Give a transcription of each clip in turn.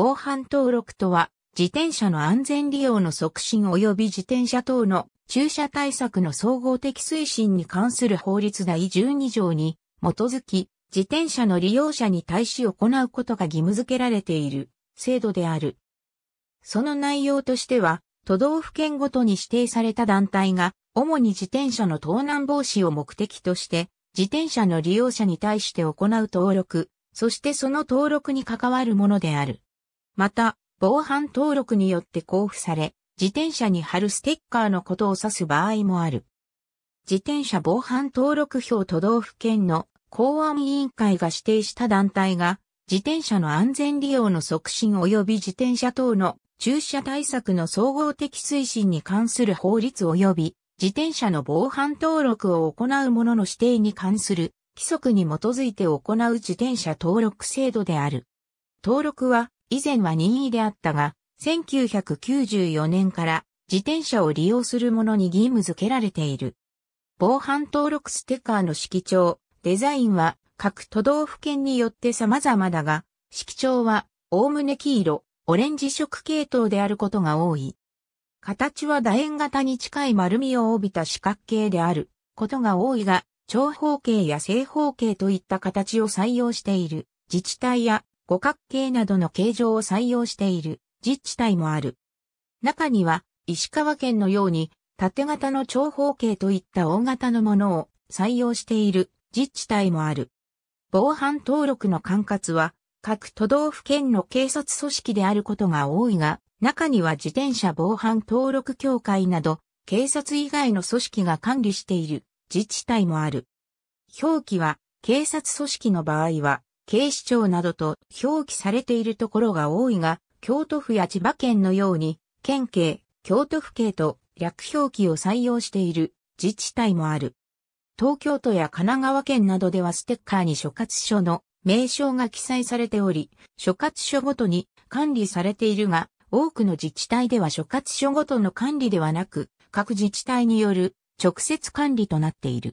防犯登録とは、自転車の安全利用の促進及び自転車等の駐車対策の総合的推進に関する法律第12条に基づき、自転車の利用者に対し行うことが義務付けられている制度である。その内容としては、都道府県ごとに指定された団体が、主に自転車の盗難防止を目的として、自転車の利用者に対して行う登録、そしてその登録に関わるものである。また、防犯登録によって交付され、自転車に貼るステッカーのことを指す場合もある。自転車防犯登録票都道府県の公安委員会が指定した団体が、自転車の安全利用の促進及び自転車等の駐車対策の総合的推進に関する法律及び自転車の防犯登録を行う者の指定に関する規則に基づいて行う自転車登録制度である。登録は以前は任意であったが、1994年から自転車を利用する者に義務付けられている。防犯登録ステッカーの色調、デザインは各都道府県によって様々だが、色調はおおむね黄色、オレンジ色系統であることが多い。形は楕円型に近い丸みを帯びた四角形であることが多いが、長方形や正方形といった形を採用している自治体や五角形などの形状を採用している自治体もある。中には、石川県のように、縦型の長方形といった大型のものを採用している自治体もある。防犯登録の管轄は、各都道府県の警察組織であることが多いが、中には自転車防犯登録協会など、警察以外の組織が管理している自治体もある。表記は、警察組織の場合は、警視庁などと表記されているところが多いが、京都府や千葉県のように、県警、京都府警と略表記を採用している自治体もある。東京都や神奈川県などではステッカーに所轄署の名称が記載されており、所轄署ごとに管理されているが、多くの自治体では所轄署ごとの管理ではなく、各自治体による直接管理となっている。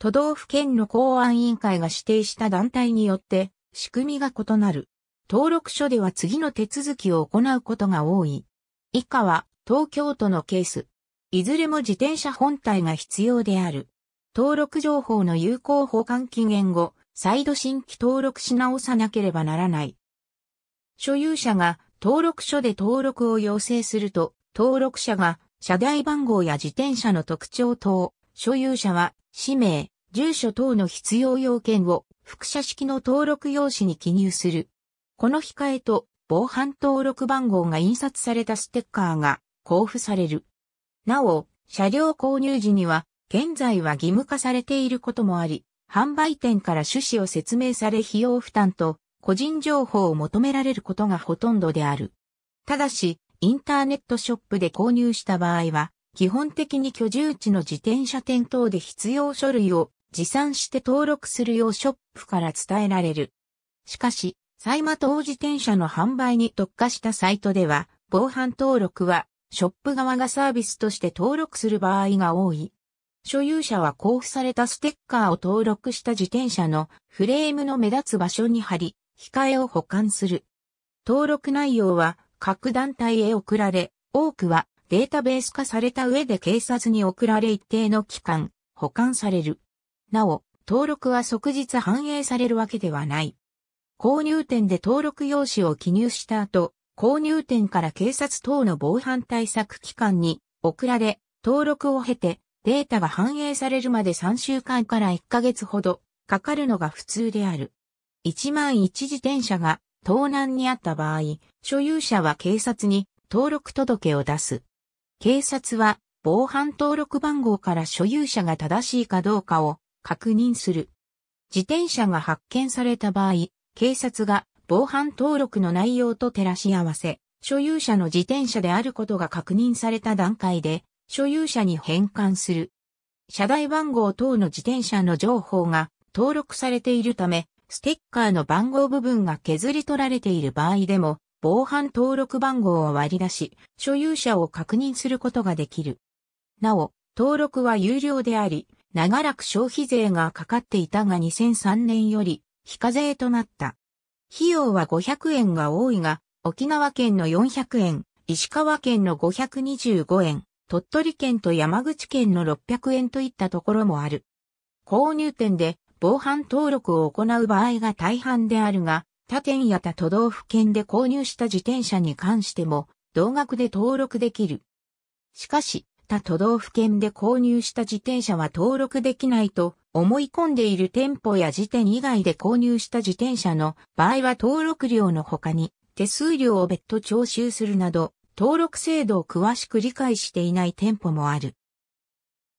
都道府県の公安委員会が指定した団体によって仕組みが異なる。登録書では次の手続きを行うことが多い。以下は東京都のケース。いずれも自転車本体が必要である。登録情報の有効保管期限後、再度新規登録し直さなければならない。所有者が登録書で登録を要請すると、登録者が車台番号や自転車の特徴等、所有者は氏名、住所等の必要要件を複写式の登録用紙に記入する。この控えと防犯登録番号が印刷されたステッカーが交付される。なお、車両購入時には、現在は義務化されていることもあり、販売店から趣旨を説明され費用負担と個人情報を求められることがほとんどである。ただし、インターネットショップで購入した場合は、基本的に居住地の自転車店等で必要書類を持参して登録するようショップから伝えられる。しかし、サイマ等自転車の販売に特化したサイトでは、防犯登録は、ショップ側がサービスとして登録する場合が多い。所有者は交付されたステッカーを登録した自転車のフレームの目立つ場所に貼り、控えを保管する。登録内容は各団体へ送られ、多くはデータベース化された上で警察に送られ一定の期間、保管される。なお、登録は即日反映されるわけではない。購入店で登録用紙を記入した後、購入店から警察等の防犯対策機関に送られ、登録を経てデータが反映されるまで3週間から1ヶ月ほどかかるのが普通である。1万1自転車が盗難にあった場合、所有者は警察に登録届を出す。警察は防犯登録番号から所有者が正しいかどうかを確認する。自転車が発見された場合、警察が防犯登録の内容と照らし合わせ、所有者の自転車であることが確認された段階で、所有者に返還する。車台番号等の自転車の情報が登録されているため、ステッカーの番号部分が削り取られている場合でも、防犯登録番号を割り出し、所有者を確認することができる。なお、登録は有料であり、長らく消費税がかかっていたが2003年より非課税となった。費用は500円が多いが、沖縄県の400円、石川県の525円、鳥取県と山口県の600円といったところもある。購入店で防犯登録を行う場合が大半であるが、他店や他都道府県で購入した自転車に関しても、同額で登録できる。しかし、した都道府県で購入した自転車は登録できないと思い込んでいる店舗や辞典以外で購入した自転車の場合は登録料の他に手数料を別途徴収するなど登録制度を詳しく理解していない店舗もある。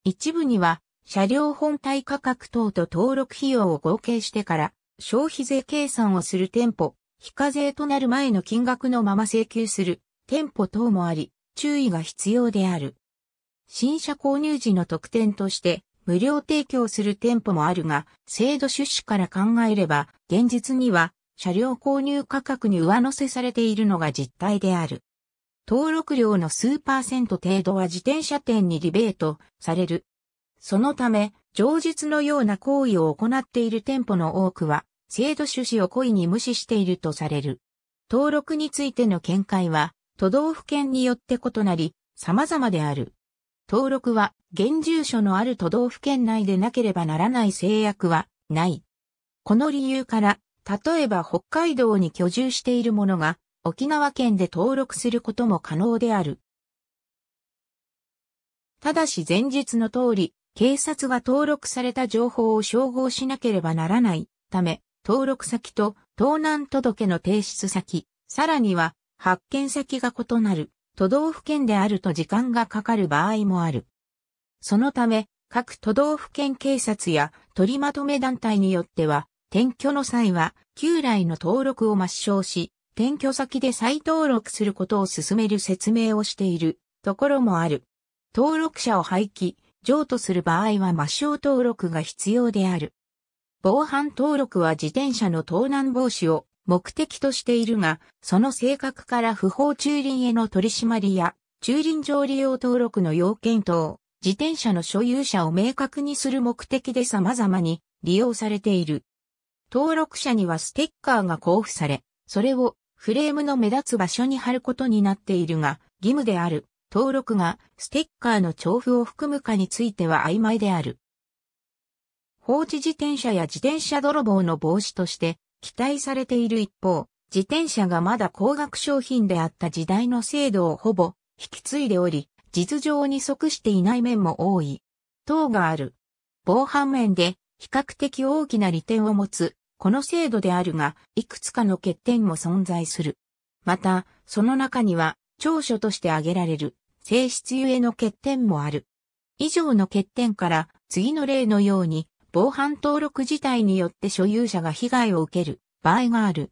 一部には車両本体価格等と登録費用を合計してから消費税計算をする店舗、非課税となる前の金額のまま請求する店舗等もあり、注意が必要である。新車購入時の特典として無料提供する店舗もあるが、制度趣旨から考えれば、現実には車両購入価格に上乗せされているのが実態である。登録料の数パーセント程度は自転車店にリベートされる。そのため、上述のような行為を行っている店舗の多くは、制度趣旨を故意に無視しているとされる。登録についての見解は、都道府県によって異なり、様々である。登録は、現住所のある都道府県内でなければならない制約はない。この理由から、例えば北海道に居住している者が、沖縄県で登録することも可能である。ただし前述の通り、警察が登録された情報を照合しなければならないため、登録先と盗難届の提出先、さらには発見先が異なる。都道府県であると時間がかかる場合もある。そのため、各都道府県警察や取りまとめ団体によっては、転居の際は、旧来の登録を抹消し、転居先で再登録することを進める説明をしているところもある。登録者を廃棄、譲渡する場合は抹消登録が必要である。防犯登録は自転車の盗難防止を目的としているが、その性格から不法駐輪への取り締まりや、駐輪場利用登録の要件等、自転車の所有者を明確にする目的で様々に利用されている。登録者にはステッカーが交付され、それをフレームの目立つ場所に貼ることになっているが、義務である登録がステッカーの調布を含むかについては曖昧である。放置自転車や自転車泥棒の防止として、期待されている一方、自転車がまだ高額商品であった時代の制度をほぼ引き継いでおり、実情に即していない面も多い。等がある。防犯面で比較的大きな利点を持つ、この制度であるが、いくつかの欠点も存在する。また、その中には、長所として挙げられる、性質ゆえの欠点もある。以上の欠点から、次の例のように、防犯登録自体によって所有者が被害を受ける場合がある。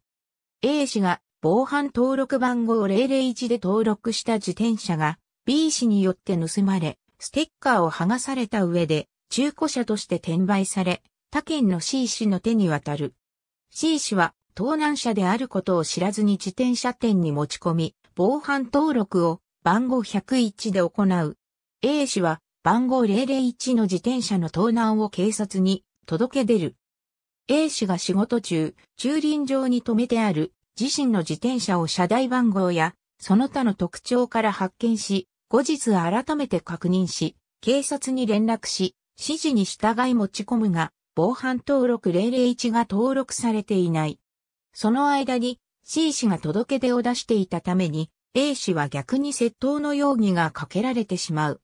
A 氏が防犯登録番号001で登録した自転車が B 氏によって盗まれ、ステッカーを剥がされた上で中古車として転売され、他県の C 氏の手に渡る。C 氏は盗難車であることを知らずに自転車店に持ち込み、防犯登録を番号101で行う。A 氏は番号001の自転車の盗難を警察に届け出る。A 氏が仕事中、駐輪場に止めてある自身の自転車を車台番号やその他の特徴から発見し、後日改めて確認し、警察に連絡し、指示に従い持ち込むが、防犯登録001が登録されていない。その間に C 氏が届け出を出していたために、A 氏は逆に窃盗の容疑がかけられてしまう。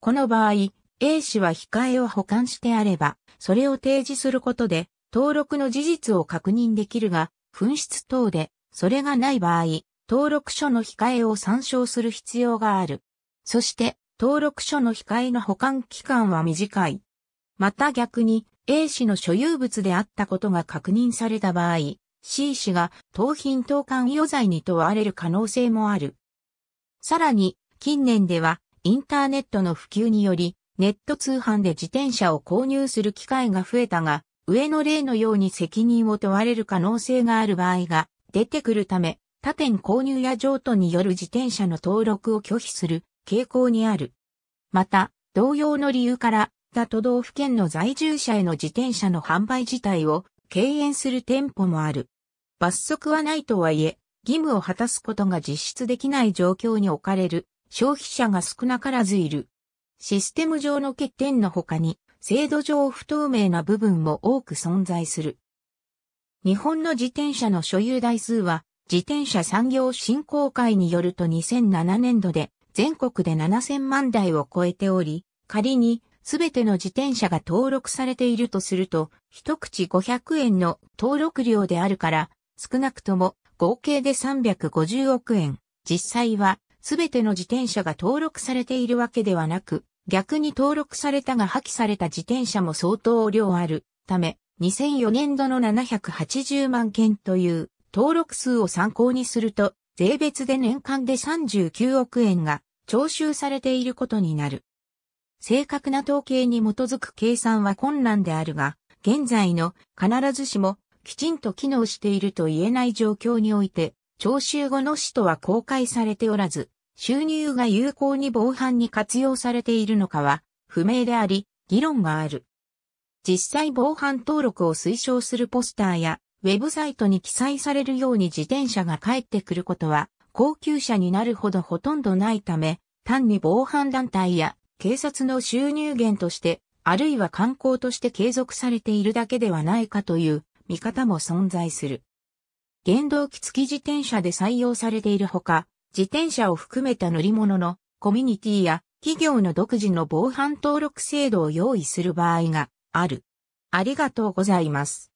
この場合、A 氏は控えを保管してあれば、それを提示することで、登録の事実を確認できるが、紛失等で、それがない場合、登録書の控えを参照する必要がある。そして、登録書の控えの保管期間は短い。また逆に、A 氏の所有物であったことが確認された場合、C 氏が盗品投函予罪に問われる可能性もある。さらに、近年では、インターネットの普及により、ネット通販で自転車を購入する機会が増えたが、上の例のように責任を問われる可能性がある場合が出てくるため、他店購入や譲渡による自転車の登録を拒否する傾向にある。また、同様の理由から、他都道府県の在住者への自転車の販売自体を敬遠する店舗もある。罰則はないとはいえ、義務を果たすことが実質できない状況に置かれる消費者が少なからずいる。システム上の欠点の他に、制度上不透明な部分も多く存在する。日本の自転車の所有台数は、自転車産業振興会によると2007年度で全国で7000万台を超えており、仮に全ての自転車が登録されているとすると、一口500円の登録料であるから、少なくとも合計で350億円、実際はすべての自転車が登録されているわけではなく、逆に登録されたが破棄された自転車も相当量あるため、2004年度の780万件という登録数を参考にすると、税別で年間で39億円が徴収されていることになる。正確な統計に基づく計算は困難であるが、現在の必ずしもきちんと機能していると言えない状況において、徴収後の使途は公開されておらず、収入が有効に防犯に活用されているのかは不明であり、議論がある。実際防犯登録を推奨するポスターやウェブサイトに記載されるように自転車が帰ってくることは高級車になるほどほとんどないため、単に防犯団体や警察の収入源として、あるいは観光として継続されているだけではないかという見方も存在する。原動機付き自転車で採用されているほか、自転車を含めた乗り物のコミュニティや企業の独自の防犯登録制度を用意する場合がある。ありがとうございます。